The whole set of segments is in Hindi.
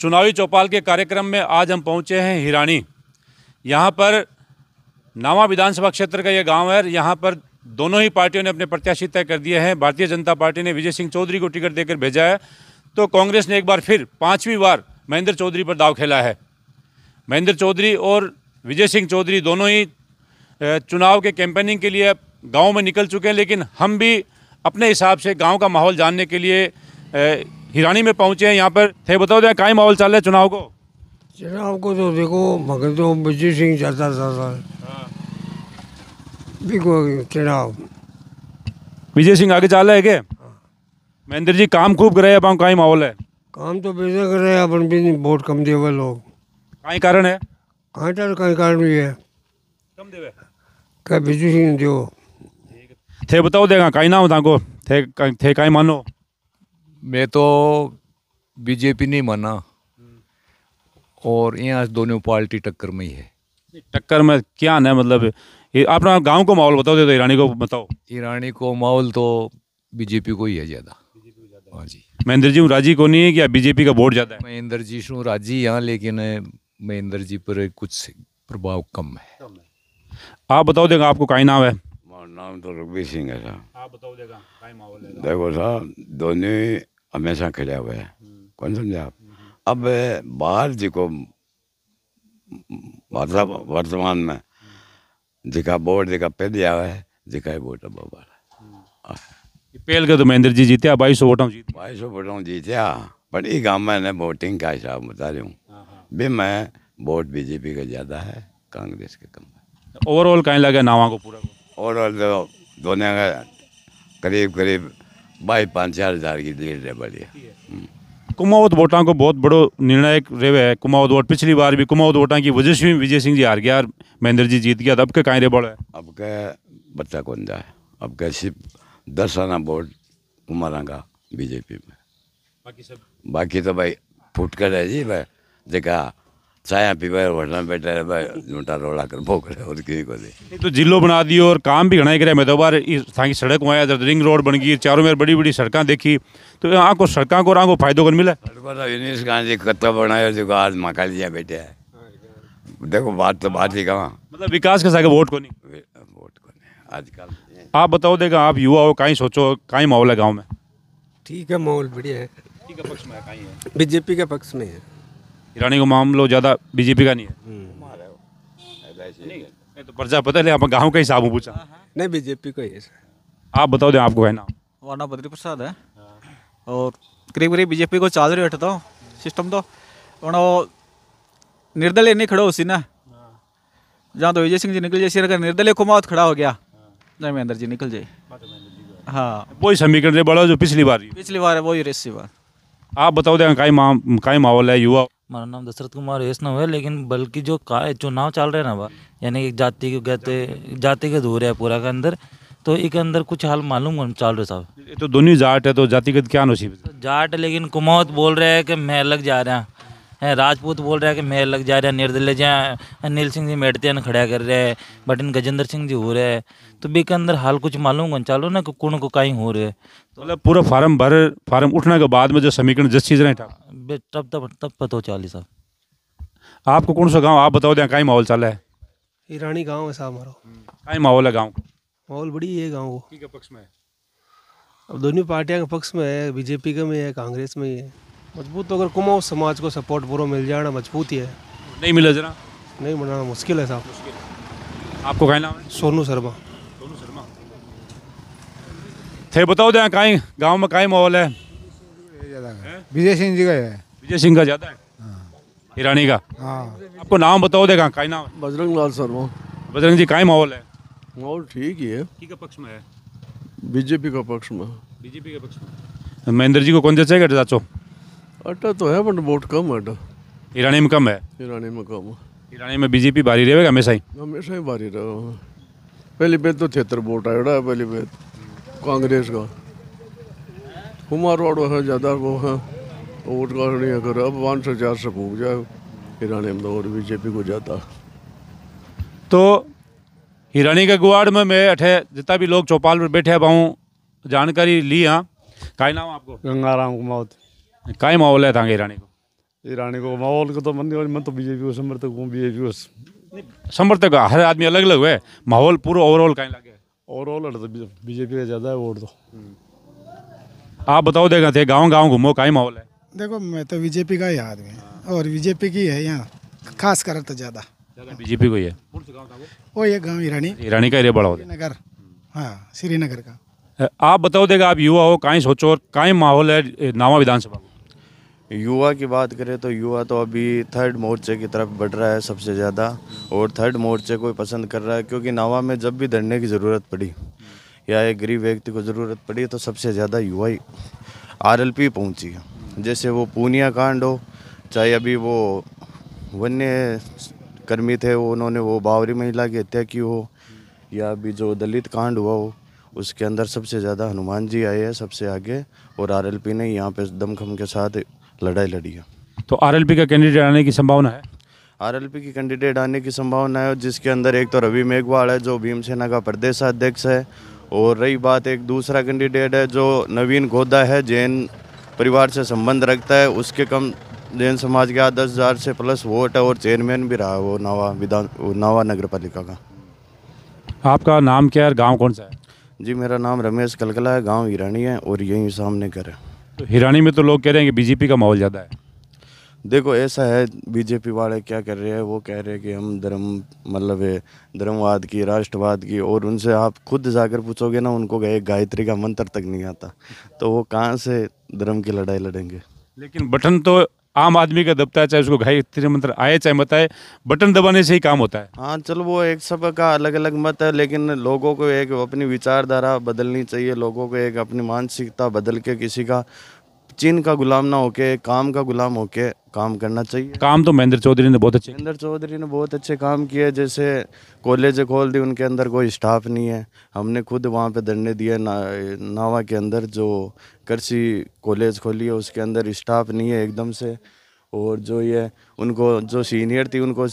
चुनावी चौपाल के कार्यक्रम में आज हम पहुंचे हैं हिरानी यहाँ पर नावा विधानसभा क्षेत्र का यह गांव है यहाँ पर दोनों ही पार्टियों ने अपने प्रत्याशी तय कर दिए हैं भारतीय जनता पार्टी ने विजय सिंह चौधरी को टिकट देकर भेजा है तो कांग्रेस ने एक बार फिर पाँचवीं बार महेंद्र चौधरी पर दाव खेला है महेंद्र चौधरी और विजय सिंह चौधरी दोनों ही चुनाव के कैंपेनिंग के लिए गाँव में निकल चुके हैं लेकिन हम भी अपने हिसाब से गाँव का माहौल जानने के लिए हिरानी में पहुंचे हैं यहाँ पर थे बताओ क्या ही माहौल चल रहा है चुनाव को चुनाव को तो देखो मगर तो बिजू सिंह जाता था सर देखो चुनाव विजय सिंह आगे चल रहे है क्या हाँ। महेंद्र जी काम खूब कर रहे हैं अपन का माहौल है काम तो बेजा कर रहे हैं अपन भी वोट कम दे हुए लोग कहीं कारण है कहाँ डर कहीं कारण भी है कम दे क्या विजय सिंह जो थे बताओ देगा कहीं ना हो थे थे कहीं मानो मैं तो बीजेपी नहीं माना और यहाँ दोनों पार्टी टक्कर में ही है टक्कर में क्या ना मतलब अपना गांव को माहौल बताओ तो ईरानी को बताओ ईरानी को माहौल तो बीजेपी को ही है ज़्यादा हाँ जी महेंद्र जी राजी को नहीं है क्या बीजेपी का वोट ज़्यादा है महेंद्र जी शू राजी यहाँ लेकिन महेंद्र जी पर कुछ प्रभाव कम है आप बताओ देगा आपको कहीं नाम है नाम तो रघुवीर सिंह है साहब देखो साहब दोनों हमेशा खड़े हुए है कौन समझे आप अब बाहर जी को वर्तमान में जिका बोर्ड जिका पे दिया हुआ है जिका ही वोट अब पहल के तो महेंद्र जी जीते बाईस सौ वोटों जीते बाईस वोटों जीते पर ये गाँव में ने वोटिंग का हिसाब बता रही हूँ भी मैं वोट बीजेपी का ज़्यादा है कांग्रेस के कम है ओवरऑल कहीं लगे नावा को पूरा ओवरऑल तो दोनों का करीब करीब बाई पाँच चार हज़ार की लीड रहे बढ़िया कुमावत वोटा को बहुत बड़ो निर्णायक रेवे है कुमावत वोट पिछली बार भी कुमावत वोटा की वजह से विजय सिंह जी हार गया महेंद्र जी जीत गया तो अब के कहीं रे बड़ा है अब के बच्चा कौन जाए अब के सिर्फ दस आना वोट कुमार का बीजेपी में बाकी सब बाकी तो भाई फुटकर है जी भाई देखा चाय पीवे होटल में बैठे रहे झूठा रोला कर भोगड़े और की को दे तो जिलो बना दियो और काम भी घना ही करे मैं दोबार तो बार सड़क हुआ जब रिंग रोड बन गई चारों में बड़ी बड़ी सड़कें देखी तो यहाँ को सड़कों को राह फायदों को मिला यूनिस गांधी कत्ता बनाया जो आज माका लिया बैठे है देखो बात तो बात ही कहाँ मतलब विकास के साथ वोट को नहीं वोट को नहीं आजकल आप बताओ देखा आप युवा हो कहीं सोचो कहीं माहौल है गाँव में ठीक है माहौल बढ़िया है बीजेपी के पक्ष में है ईरानी को मामलो ज़्यादा बीजेपी का नहीं है हम्म। तो पर्चा पता है आप गाँव का हिसाब हूँ पूछा नहीं बीजेपी का ही हाँ, हाँ। है आप बताओ दे आपको है ना बद्री प्रसाद है और करीब करीब बीजेपी को चाल रही बैठा तो सिस्टम तो और निर्दलीय नहीं खड़ा उसी सी ना हाँ। जहाँ तो विजय सिंह जी निकल जाए सिर अगर निर्दलीय कुमावत खड़ा हो गया धर्मेंद्र जी निकल जाए हाँ वही समीकरण बड़ा जो पिछली बार पिछली बार है वही रेसी बार आप बताओ दे माहौल है युवा मेरा नाम दशरथ कुमार वैष्णव है लेकिन बल्कि जो का चुनाव चल रहे ना वह यानी जाति को कहते जाति के दूर है पूरा के अंदर तो एक अंदर कुछ हाल मालूम चल रहे साहब तो दोनों जाट है तो जातिगत क्या नोसी जाट लेकिन कुमौत बोल रहे हैं कि मैं अलग जा रहा हूँ राजपूत बोल रहा है कि मेल लग जा रहा निर्दलीय जहाँ अनिल सिंह जी मेटते हैं खड़ा कर रहे हैं बटन गजेंद्र सिंह जी हो रहे हैं तो बी के अंदर हाल कुछ मालूम कौन चालो ना कि कौन को कहीं हो रहे तो मतलब पूरा फार्म भर फार्म उठने के बाद में जो समीकरण जिस चीज़ रहे तब तब तब पता चाली साहब आपको कौन सा गाँव आप बताओ दें कहीं माहौल चला है ईरानी गाँव है साहब हमारा हम्म, कहीं माहौल है गाँव माहौल बड़ी है गाँव को पक्ष में अब दोनों पार्टियां के पक्ष में है बीजेपी का में है कांग्रेस में ही है मजबूत तो अगर कुमाऊ समाज को सपोर्ट पूरा मिल जाए जाना मजबूती है नहीं मिला जरा नहीं बनाना मुश्किल है साहब आपको कहना नाम है सोनू शर्मा सोनू शर्मा थे बताओ जहाँ कहीं गांव में कहीं माहौल है विजय सिंह जी का है विजय सिंह का ज़्यादा है हाँ। हिरानी का हाँ आपको नाम बताओ दे कहाँ नाम बजरंग लाल शर्मा बजरंग जी का माहौल है माहौल ठीक ही है ठीक पक्ष में है बीजेपी का पक्ष में बीजेपी के पक्ष में महेंद्र जी को कौन जचाएगा चाचो आटा तो है बट वोट कम है ईरानी में कम है ईरानी में कम ईरानी में बीजेपी भारी रहेगा हमेशा ही हमेशा ही भारी रहा पहली पे तो क्षेत्र वोट आया है पहली पे कांग्रेस का कुमारवाड़ है ज़्यादा वो है वोट का नहीं अगर अब पाँच सौ चार सौ पूछ जाए ईरानी में तो और बीजेपी को जाता तो हिरानी के गुआड़ में मैं अठे जितना भी लोग चौपाल पर बैठे भाऊँ जानकारी ली हाँ का नाम आपको गंगाराम कुमार का माहौल है तांगे ईरानी को ईरानी को माहौल को तो मन नहीं मैं तो बीजेपी को समर्थक हूँ बीजेपी को समर्थक हर आदमी अलग अलग है माहौल पूरा ओवरऑल कहीं लगे ओवरऑल तो बीजेपी का ज़्यादा है वोट तो हम्म। आप बताओ देखा थे गाँव गाँव घूमो का माहौल है देखो मैं तो बीजेपी का ही आदमी और बीजेपी की है यहाँ खास कर तो ज़्यादा बीजेपी को ही है वो ये गाँव ईरानी ईरानी का एरिया बड़ा होता है नगर हाँ श्रीनगर का आप बताओ देगा आप युवा हो कहीं सोचो और कहीं माहौल है नावा विधानसभा युवा की बात करें तो युवा तो अभी थर्ड मोर्चे की तरफ बढ़ रहा है सबसे ज़्यादा और थर्ड मोर्चे को पसंद कर रहा है क्योंकि नावा में जब भी धरने की ज़रूरत पड़ी या एक गरीब व्यक्ति को ज़रूरत पड़ी तो सबसे ज़्यादा युवा ही आर एल पी पहुँची जैसे वो पूनिया कांड हो चाहे अभी वो वन्य कर्मी थे उन्होंने वो बावरी महिला की हत्या की हो या अभी जो दलित कांड हुआ हो उसके अंदर सबसे ज़्यादा हनुमान जी आए हैं सबसे आगे और आरएलपी ने यहाँ पे दमखम के साथ लड़ाई लड़ी है तो आरएलपी का कैंडिडेट आने की संभावना है आरएलपी की कैंडिडेट आने की संभावना है जिसके अंदर एक तो रवि मेघवाल है जो भीमसेना का प्रदेश अध्यक्ष है और रही बात एक दूसरा कैंडिडेट है जो नवीन गोदा है जैन परिवार से संबंध रखता है उसके कम जैन समाज के दस हज़ार से प्लस वोट है और चेयरमैन भी रहा है वो नावा विधान नावा नगर पालिका का आपका नाम क्या है गाँव कौन सा है जी मेरा नाम रमेश कलकला है गांव हिरानी है और यहीं सामने घर है तो हिरानी में तो लोग कह रहे हैं कि बीजेपी का माहौल ज़्यादा है देखो ऐसा है बीजेपी वाले क्या कर रहे हैं वो कह रहे हैं कि हम धर्म मतलब धर्मवाद की राष्ट्रवाद की और उनसे आप खुद जाकर पूछोगे ना उनको गए गायत्री का मंत्र तक नहीं आता तो वो कहाँ से धर्म की लड़ाई लड़ेंगे लेकिन बटन तो आम आदमी का दबता है चाहे उसको तीन मंत्र आए चाहे मत आए बटन दबाने से ही काम होता है हाँ चलो वो एक सब का अलग अलग मत है लेकिन लोगों को एक अपनी विचारधारा बदलनी चाहिए लोगों को एक अपनी मानसिकता बदल के किसी का चीन का गुलाम ना होके काम का गुलाम होके काम करना चाहिए काम तो महेंद्र चौधरी ने बहुत अच्छे महेंद्र चौधरी ने बहुत अच्छे काम किए जैसे कॉलेज खोल दी उनके अंदर कोई स्टाफ नहीं है हमने खुद वहाँ पे धरने दिए ना, नावा के अंदर जो कृषि कॉलेज खोली है उसके अंदर स्टाफ नहीं है एकदम से और जो ये उनको जो सीनियर थी उनको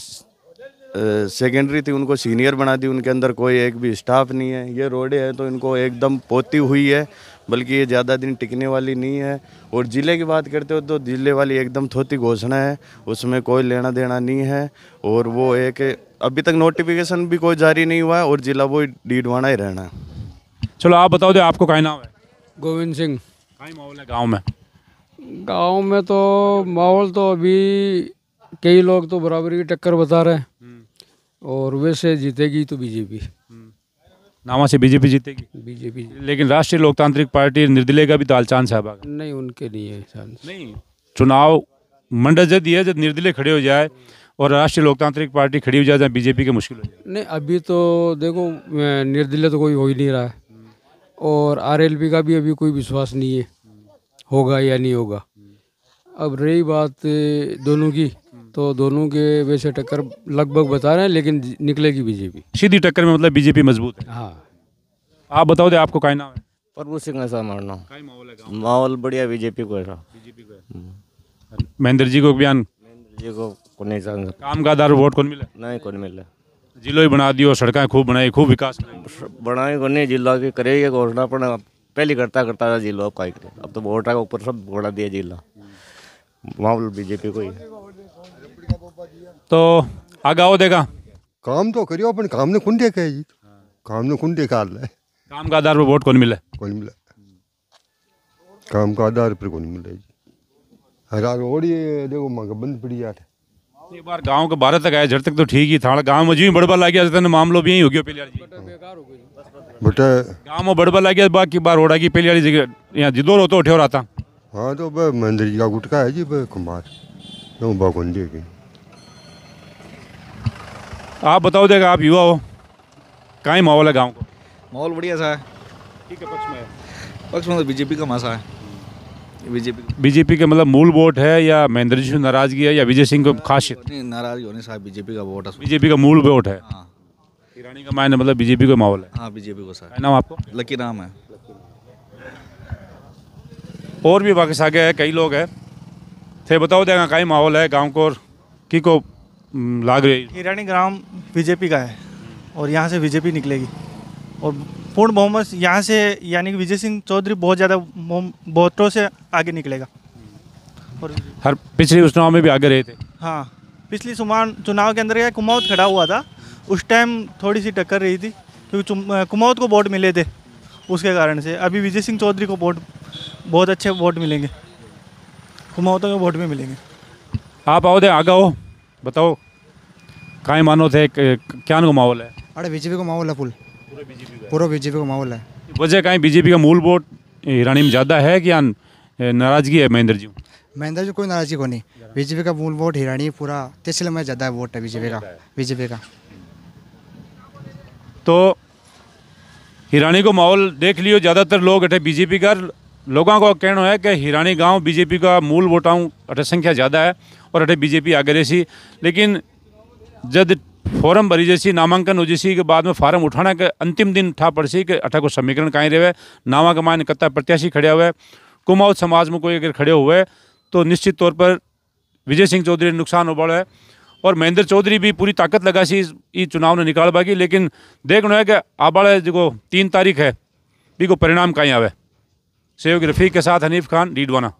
सेकेंडरी थी उनको सीनियर बना दी उनके अंदर कोई एक भी स्टाफ नहीं है ये रोडें हैं तो इनको एकदम पोती हुई है बल्कि ये ज़्यादा दिन टिकने वाली नहीं है और ज़िले की बात करते हो तो ज़िले वाली एकदम थोती घोषणा है उसमें कोई लेना देना नहीं है और वो एक अभी तक नोटिफिकेशन भी कोई जारी नहीं हुआ है और ज़िला वो डीडवाना ही रहना है चलो आप बताओ दे आपको क्या नाम है गोविंद सिंह क्या माहौल है गाँव में गाँव में तो माहौल तो अभी कई लोग तो बराबरी की टक्कर बता रहे हैं और वैसे जीतेगी तो बीजेपी हम्म। नामा से बीजेपी जीतेगी बीजेपी लेकिन राष्ट्रीय लोकतांत्रिक पार्टी निर्दलीय का भी दाल चांस है नहीं उनके नहीं है चांस नहीं चुनाव मंडल जब दिया जब निर्दलीय खड़े हो जाए और राष्ट्रीय लोकतांत्रिक पार्टी खड़ी हो जाए जहाँ बीजेपी के मुश्किल हो जाए नहीं अभी तो देखो निर्दलीय तो कोई हो ही नहीं रहा है और आर का भी अभी कोई विश्वास नहीं है होगा या नहीं होगा अब रही बात दोनों की तो दोनों के वैसे टक्कर लगभग बता रहे हैं लेकिन निकलेगी बीजेपी सीधी टक्कर में मतलब बीजेपी मजबूत है हाँ आप बताओ दे आपको क्या नाम है प्रभु सिंह ऐसा मारना माहौल बढ़िया बीजेपी को ऐसा महेंद्र जी को बयान महेंद्र जी को नहीं काम का आधार वोट कौन मिला नहीं कौन मिला जिलो ही बना दियो सड़कें खूब बनाई खूब विकास बनाए को नहीं जिला की करे घोषणा पर पहले करता करता था जिलो अब का अब तो वोटा के ऊपर सब घोड़ा दिया जिला माहौल बीजेपी को ही તો આગાઓ દેગા काम तो करियो अपन काम ने कुंडे कहे जी काम ने कुंडे काट है काम का आधार पर वोट कौन मिले कौन मिले काम का आधार पर कौन मिले जी हरार ओड़ी देखो मांग बंद पड़ी यार एक बार गांव के बारह तक आया झड़ तक तो ठीक ही था गांव में जी बड़बा लग गया तने मामलो भी यही हो गयो पेलियार जी बट गांव में बड़बा लग गया बाकी बार ओड़ा की पहली वाली जगह यहां जिदोर हो तो उठे और आता हां तो महेंद्र जी का गुटका है जी कुमार तो बाकुंडे की तो आप बताओ देगा आप युवा हो का ही माहौल है गाँव को माहौल बढ़िया सा है ठीक है पक्ष में है पक्ष में तो बीजेपी का मासा है हम्म। बीजेपी बीजेपी के मतलब मूल वोट है या महेंद्र जी से नाराजगी है या विजय सिंह को खास नाराजगी होने साहब बीजेपी का वोट है बीजेपी का मूल वोट है हाँ। ईरानी का मायने मतलब बीजेपी का माहौल है हाँ बीजेपी को सर नाम आपको लकी नाम है और भी बाकी सागे है कई लोग हैं थे बताओ देगा का ही माहौल है गाँव को और की को हम्म, लाग रही हिरानी ग्राम बीजेपी का है और यहाँ से बीजेपी निकलेगी और पूर्ण बहुमत यहाँ से यानी कि विजय सिंह चौधरी बहुत ज़्यादा बहुतों से आगे निकलेगा और हर पिछले उस चुनाव में भी आगे रहे थे हाँ पिछली सुमान चुनाव के अंदर कुमाऊत खड़ा हुआ था उस टाइम थोड़ी सी टक्कर रही थी क्योंकि कुमाऊत को वोट मिले थे उसके कारण से अभी विजय सिंह चौधरी को वोट बहुत अच्छे वोट मिलेंगे कुमाऊतों के वोट भी मिलेंगे आप आओ दे आगा हो बताओ काय मानो थे क्या को माहौल है अरे बीजेपी को माहौल है फुल पूरा बीजेपी का माहौल है वजह कहीं बीजेपी का मूल वोट हिरानी में ज़्यादा है कि नाराज़गी है महेंद्र जी महेंद्र जी कोई नाराज़गी को नहीं बीजेपी का मूल वोट हिरानी पूरा तिरसठ में ज़्यादा वोट है बीजेपी का बीजेपी का तो हिरानी को माहौल देख लियो ज़्यादातर लोग अठे बीजेपी का लोगों को कहना है कि हिरानी गांव बीजेपी का मूल वोटाओं अठे संख्या ज़्यादा है और अठे बीजेपी आगे रहे लेकिन जब फॉर्म भरी जैसी नामांकन हो जैसी के बाद में फॉर्म उठाना के अंतिम दिन ठा सी कि अठा को समीकरण कहीं रहे नामा कमान कत्ता प्रत्याशी खड़े हुए कुमाऊ समाज में कोई अगर खड़े हुए तो निश्चित तौर पर विजय सिंह चौधरी ने नुकसान उबड़ है और महेंद्र चौधरी भी पूरी ताकत लगा सी इस चुनाव ने निकाल बाकी लेकिन देखना है कि है जो तीन तारीख है भी को परिणाम कहीं आवे सहयोगी रफीक के साथ हनीफ खान डीडवाना